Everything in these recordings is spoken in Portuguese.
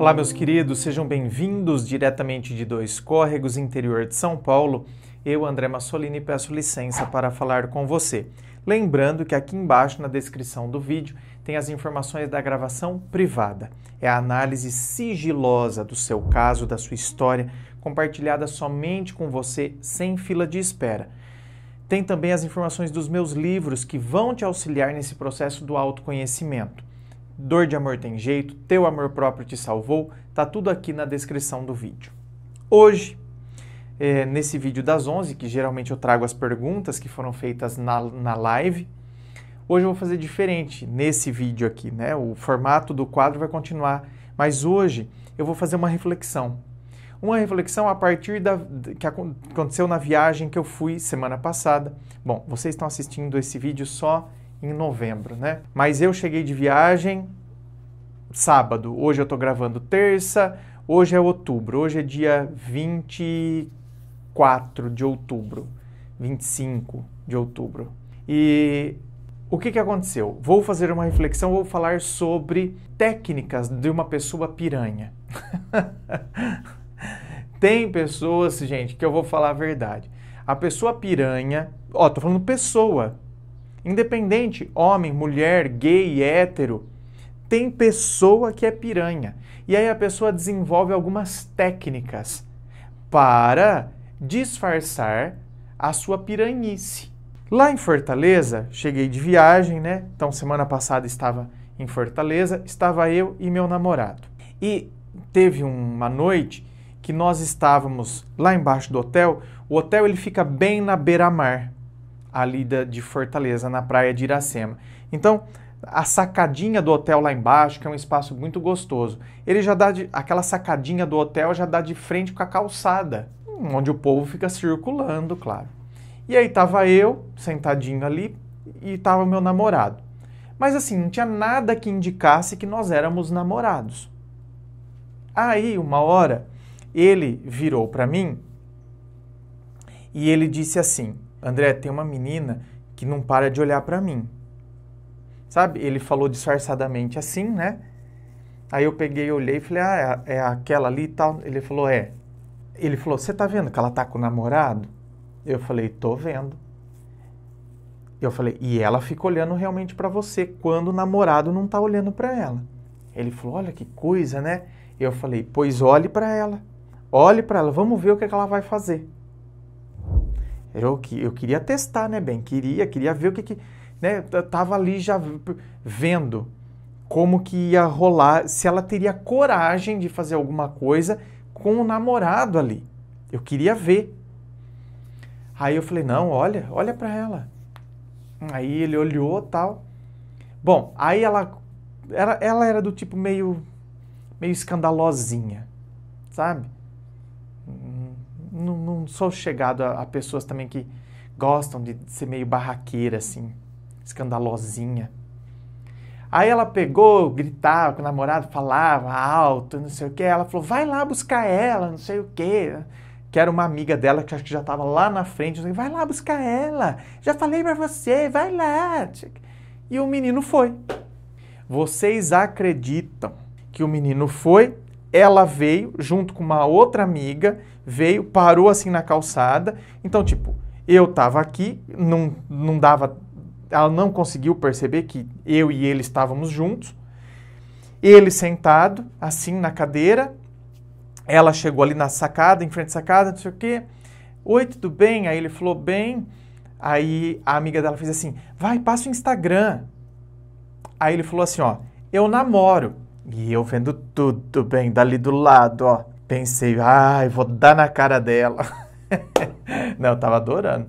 Olá, meus queridos, sejam bem-vindos diretamente de Dois Córregos, interior de São Paulo. Eu, André Massolini, peço licença para falar com você. Lembrando que aqui embaixo na descrição do vídeo tem as informações da gravação privada. É a análise sigilosa do seu caso, da sua história, compartilhada somente com você, sem fila de espera. Tem também as informações dos meus livros que vão te auxiliar nesse processo do autoconhecimento. Dor de Amor Tem Jeito, Teu Amor Próprio Te Salvou, tá tudo aqui na descrição do vídeo. Hoje, é, nesse vídeo das 11, que geralmente eu trago as perguntas que foram feitas na, na live, hoje eu vou fazer diferente nesse vídeo aqui, né? O formato do quadro vai continuar, mas hoje eu vou fazer uma reflexão. Uma reflexão a partir da que aconteceu na viagem que eu fui semana passada. Bom, vocês estão assistindo esse vídeo só em novembro, né? Mas eu cheguei de viagem sábado. Hoje eu tô gravando terça. Hoje é outubro. Hoje é dia 24 de outubro. 25 de outubro. E o que, que aconteceu? Vou fazer uma reflexão, vou falar sobre técnicas de uma pessoa piranha. Tem pessoas, gente, que eu vou falar a verdade. A pessoa piranha, ó, tô falando pessoa, Independente, homem, mulher, gay, hétero, tem pessoa que é piranha. E aí a pessoa desenvolve algumas técnicas para disfarçar a sua piranhice. Lá em Fortaleza, cheguei de viagem, né? Então semana passada estava em Fortaleza, estava eu e meu namorado. E teve uma noite que nós estávamos lá embaixo do hotel. O hotel ele fica bem na beira-mar ali da, de Fortaleza, na praia de Iracema. Então, a sacadinha do hotel lá embaixo, que é um espaço muito gostoso, ele já dá de, aquela sacadinha do hotel já dá de frente com a calçada, onde o povo fica circulando, claro. E aí tava eu sentadinho ali e tava meu namorado. Mas assim, não tinha nada que indicasse que nós éramos namorados. Aí, uma hora, ele virou para mim e ele disse assim: André, tem uma menina que não para de olhar para mim. Sabe? Ele falou disfarçadamente assim, né? Aí eu peguei, olhei e falei, ah, é, é aquela ali e tal. Ele falou, é. Ele falou, você tá vendo que ela tá com o namorado? Eu falei, tô vendo. Eu falei, e ela fica olhando realmente para você quando o namorado não tá olhando para ela. Ele falou, olha que coisa, né? Eu falei, pois olhe para ela. Olhe para ela, vamos ver o que, é que ela vai fazer. Eu, eu queria testar, né, bem? Queria, queria ver o que que... Né? Eu tava ali já vendo como que ia rolar, se ela teria coragem de fazer alguma coisa com o namorado ali. Eu queria ver. Aí eu falei, não, olha, olha para ela. Aí ele olhou tal. Bom, aí ela, ela, ela era do tipo meio, meio escandalosinha, sabe? não sou chegado a, a pessoas também que gostam de ser meio barraqueira, assim, escandalosinha. Aí ela pegou, gritava, com o namorado falava alto, não sei o que. Ela falou, vai lá buscar ela, não sei o que. Que era uma amiga dela que acho que já estava lá na frente. Vai lá buscar ela, já falei para você, vai lá. E o menino foi. Vocês acreditam que o menino foi ela veio junto com uma outra amiga, veio, parou assim na calçada. Então, tipo, eu tava aqui, não, não dava. Ela não conseguiu perceber que eu e ele estávamos juntos. Ele sentado, assim na cadeira. Ela chegou ali na sacada, em frente à sacada, não sei o quê. Oi, tudo bem? Aí ele falou, bem. Aí a amiga dela fez assim: vai, passa o Instagram. Aí ele falou assim: ó, eu namoro. E eu vendo tudo bem, dali do lado, ó. Pensei, ai, vou dar na cara dela. não, eu tava adorando.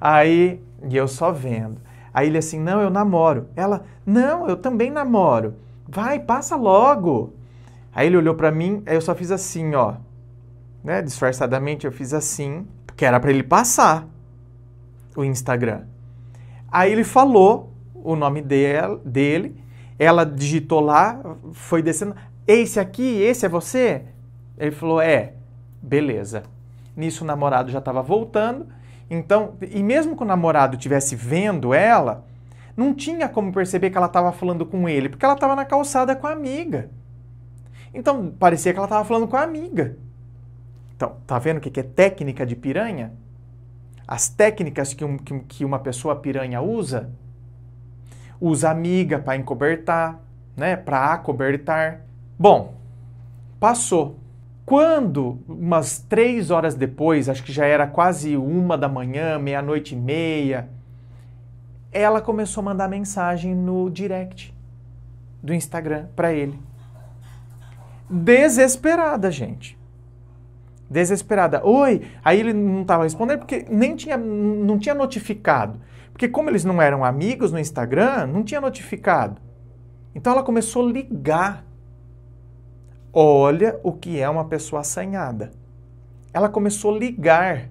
Aí, e eu só vendo. Aí ele assim, não, eu namoro. Ela, não, eu também namoro. Vai, passa logo. Aí ele olhou para mim, aí eu só fiz assim, ó. Né, disfarçadamente eu fiz assim, porque era para ele passar o Instagram. Aí ele falou o nome dele, dele ela digitou lá, foi descendo. Esse aqui, esse é você? Ele falou: É, beleza. Nisso o namorado já estava voltando. Então, e mesmo que o namorado tivesse vendo ela, não tinha como perceber que ela estava falando com ele, porque ela estava na calçada com a amiga. Então, parecia que ela estava falando com a amiga. Então, tá vendo o que é técnica de piranha? As técnicas que, um, que, que uma pessoa piranha usa Usa amiga para encobertar, né? Para acobertar. Bom, passou. Quando, umas três horas depois, acho que já era quase uma da manhã, meia-noite e meia, ela começou a mandar mensagem no direct do Instagram para ele. Desesperada, gente. Desesperada. Oi! Aí ele não estava respondendo porque nem tinha, não tinha notificado. Porque como eles não eram amigos no Instagram, não tinha notificado. Então ela começou a ligar. Olha o que é uma pessoa assanhada. Ela começou a ligar.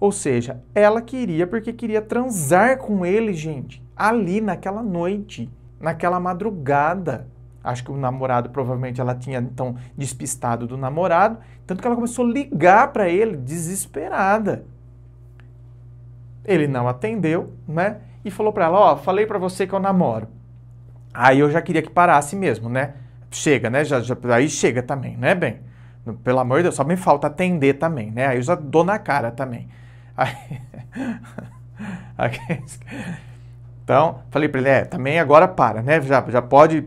Ou seja, ela queria porque queria transar com ele, gente, ali naquela noite, naquela madrugada. Acho que o namorado, provavelmente ela tinha então despistado do namorado, tanto que ela começou a ligar para ele desesperada. Ele uhum. não atendeu, né? E falou para ela: Ó, oh, falei para você que eu namoro. Aí eu já queria que parasse mesmo, né? Chega, né? Já, já, aí chega também, né, bem? Pelo amor de Deus, só me falta atender também, né? Aí eu já dou na cara também. Aí... então, falei para ele: é, também agora para, né? Já, já pode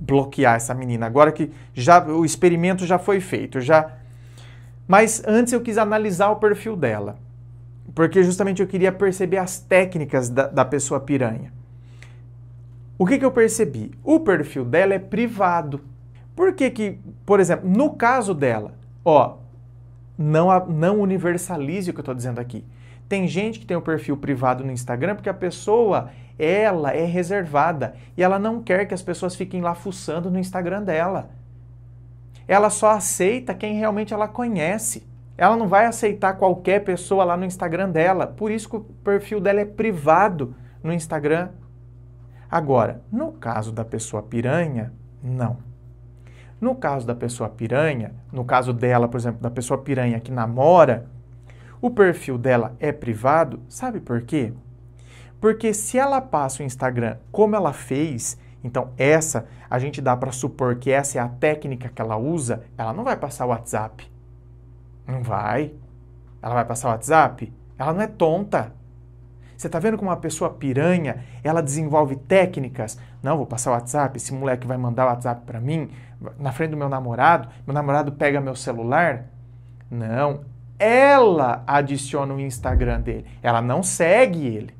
bloquear essa menina. Agora que já o experimento já foi feito, já. Mas antes eu quis analisar o perfil dela porque justamente eu queria perceber as técnicas da, da pessoa piranha. O que, que eu percebi? O perfil dela é privado. Por que que, por exemplo, no caso dela, ó, não, não universalize o que eu estou dizendo aqui. Tem gente que tem o um perfil privado no Instagram porque a pessoa, ela é reservada e ela não quer que as pessoas fiquem lá fuçando no Instagram dela. Ela só aceita quem realmente ela conhece. Ela não vai aceitar qualquer pessoa lá no Instagram dela, por isso que o perfil dela é privado no Instagram. Agora, no caso da pessoa piranha, não. No caso da pessoa piranha, no caso dela, por exemplo, da pessoa piranha que namora, o perfil dela é privado, sabe por quê? Porque se ela passa o Instagram como ela fez, então essa a gente dá para supor que essa é a técnica que ela usa, ela não vai passar o WhatsApp. Não vai. Ela vai passar o WhatsApp? Ela não é tonta. Você está vendo como uma pessoa piranha, ela desenvolve técnicas? Não, vou passar o WhatsApp, esse moleque vai mandar o WhatsApp para mim, na frente do meu namorado, meu namorado pega meu celular? Não, ela adiciona o Instagram dele, ela não segue ele.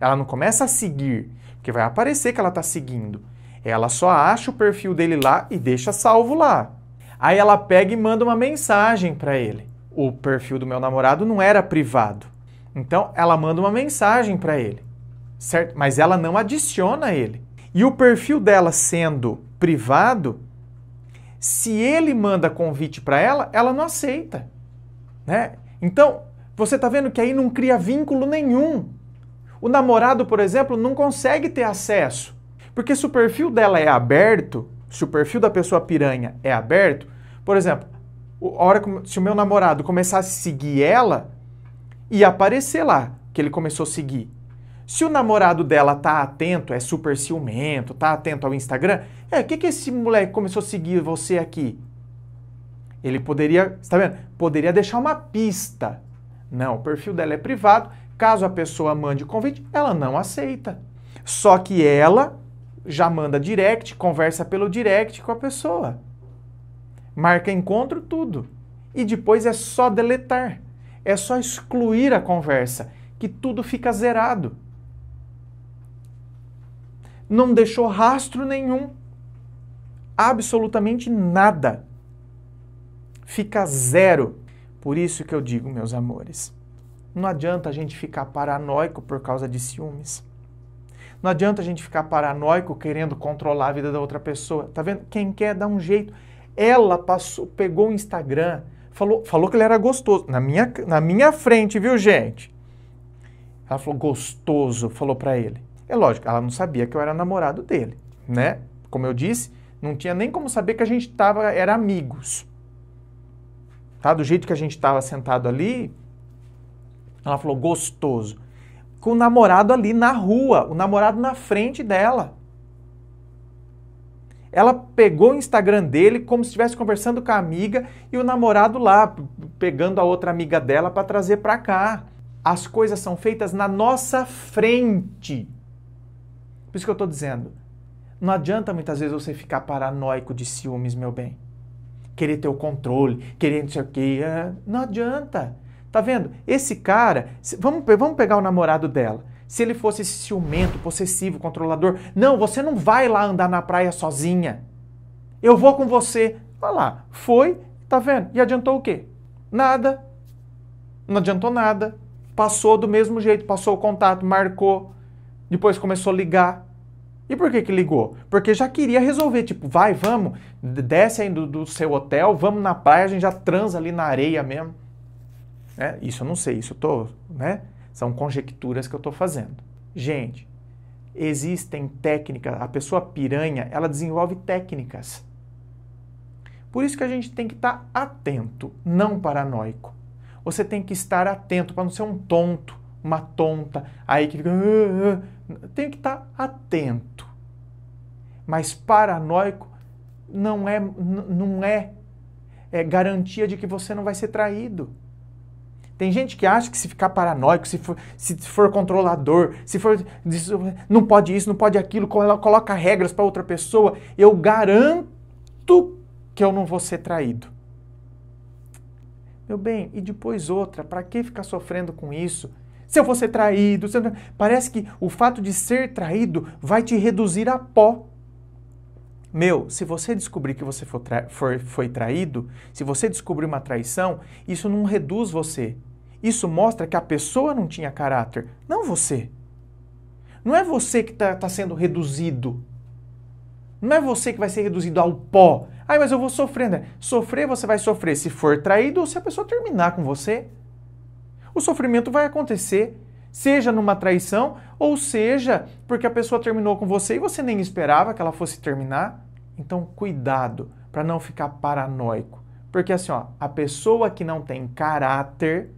Ela não começa a seguir, porque vai aparecer que ela está seguindo. Ela só acha o perfil dele lá e deixa salvo lá. Aí ela pega e manda uma mensagem para ele. O perfil do meu namorado não era privado. Então ela manda uma mensagem para ele, certo? Mas ela não adiciona ele. E o perfil dela sendo privado, se ele manda convite para ela, ela não aceita, né? Então, você está vendo que aí não cria vínculo nenhum. O namorado, por exemplo, não consegue ter acesso, porque se o perfil dela é aberto, se o perfil da pessoa piranha é aberto, por exemplo, a hora se o meu namorado começasse a seguir ela, ia aparecer lá que ele começou a seguir. Se o namorado dela tá atento, é super ciumento, tá atento ao Instagram, é, o que, que esse moleque começou a seguir você aqui? Ele poderia, está vendo? Poderia deixar uma pista. Não, o perfil dela é privado. Caso a pessoa mande o convite, ela não aceita. Só que ela já manda direct, conversa pelo direct com a pessoa. Marca encontro, tudo. E depois é só deletar. É só excluir a conversa, que tudo fica zerado. Não deixou rastro nenhum. Absolutamente nada. Fica zero. Por isso que eu digo, meus amores, não adianta a gente ficar paranoico por causa de ciúmes. Não adianta a gente ficar paranoico querendo controlar a vida da outra pessoa. Tá vendo? Quem quer dá um jeito. Ela passou, pegou o Instagram, falou, falou que ele era gostoso. Na minha, na minha frente, viu, gente? Ela falou gostoso, falou para ele. É lógico, ela não sabia que eu era namorado dele, né? Como eu disse, não tinha nem como saber que a gente tava, era amigos. Tá? Do jeito que a gente estava sentado ali, ela falou gostoso com o namorado ali na rua, o namorado na frente dela. Ela pegou o Instagram dele como se estivesse conversando com a amiga e o namorado lá, pegando a outra amiga dela para trazer para cá. As coisas são feitas na nossa frente. Por isso que eu estou dizendo. Não adianta muitas vezes você ficar paranoico de ciúmes, meu bem. Querer ter o controle, querer não sei o quê. É, não adianta. Tá vendo? Esse cara, vamos, vamos pegar o namorado dela. Se ele fosse esse ciumento, possessivo, controlador, não, você não vai lá andar na praia sozinha. Eu vou com você. Vai lá. Foi, tá vendo? E adiantou o quê? Nada. Não adiantou nada. Passou do mesmo jeito, passou o contato, marcou. Depois começou a ligar. E por que que ligou? Porque já queria resolver, tipo, vai, vamos, desce aí do, do seu hotel, vamos na praia, a gente já transa ali na areia mesmo. Né? Isso eu não sei, isso eu tô, né? São conjecturas que eu estou fazendo. Gente, existem técnicas, a pessoa piranha, ela desenvolve técnicas. Por isso que a gente tem que estar tá atento, não paranoico. Você tem que estar atento para não ser um tonto, uma tonta, aí que fica. Ah, ah, ah". Tem que estar tá atento. Mas paranoico não é, não é, é garantia de que você não vai ser traído. Tem gente que acha que se ficar paranoico, se for, se for controlador, se for não pode isso, não pode aquilo, coloca regras para outra pessoa, eu garanto que eu não vou ser traído. Meu bem, e depois outra, para que ficar sofrendo com isso? Se eu vou ser traído, eu... parece que o fato de ser traído vai te reduzir a pó. Meu, se você descobrir que você foi traído, se você descobrir uma traição, isso não reduz você, isso mostra que a pessoa não tinha caráter, não você. Não é você que está tá sendo reduzido. Não é você que vai ser reduzido ao pó. Ai, mas eu vou sofrendo? né? Sofrer você vai sofrer se for traído ou se a pessoa terminar com você. O sofrimento vai acontecer, seja numa traição ou seja porque a pessoa terminou com você e você nem esperava que ela fosse terminar. Então, cuidado para não ficar paranoico. Porque assim, ó, a pessoa que não tem caráter,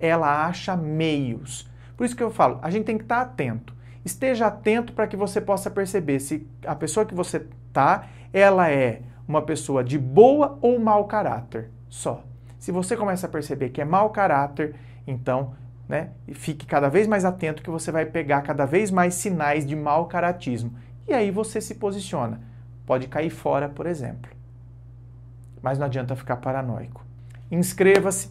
ela acha meios. Por isso que eu falo, a gente tem que estar tá atento. Esteja atento para que você possa perceber se a pessoa que você tá, ela é uma pessoa de boa ou mau caráter, só. Se você começa a perceber que é mau caráter, então, né, fique cada vez mais atento que você vai pegar cada vez mais sinais de mau caratismo. E aí você se posiciona. Pode cair fora, por exemplo. Mas não adianta ficar paranoico. Inscreva-se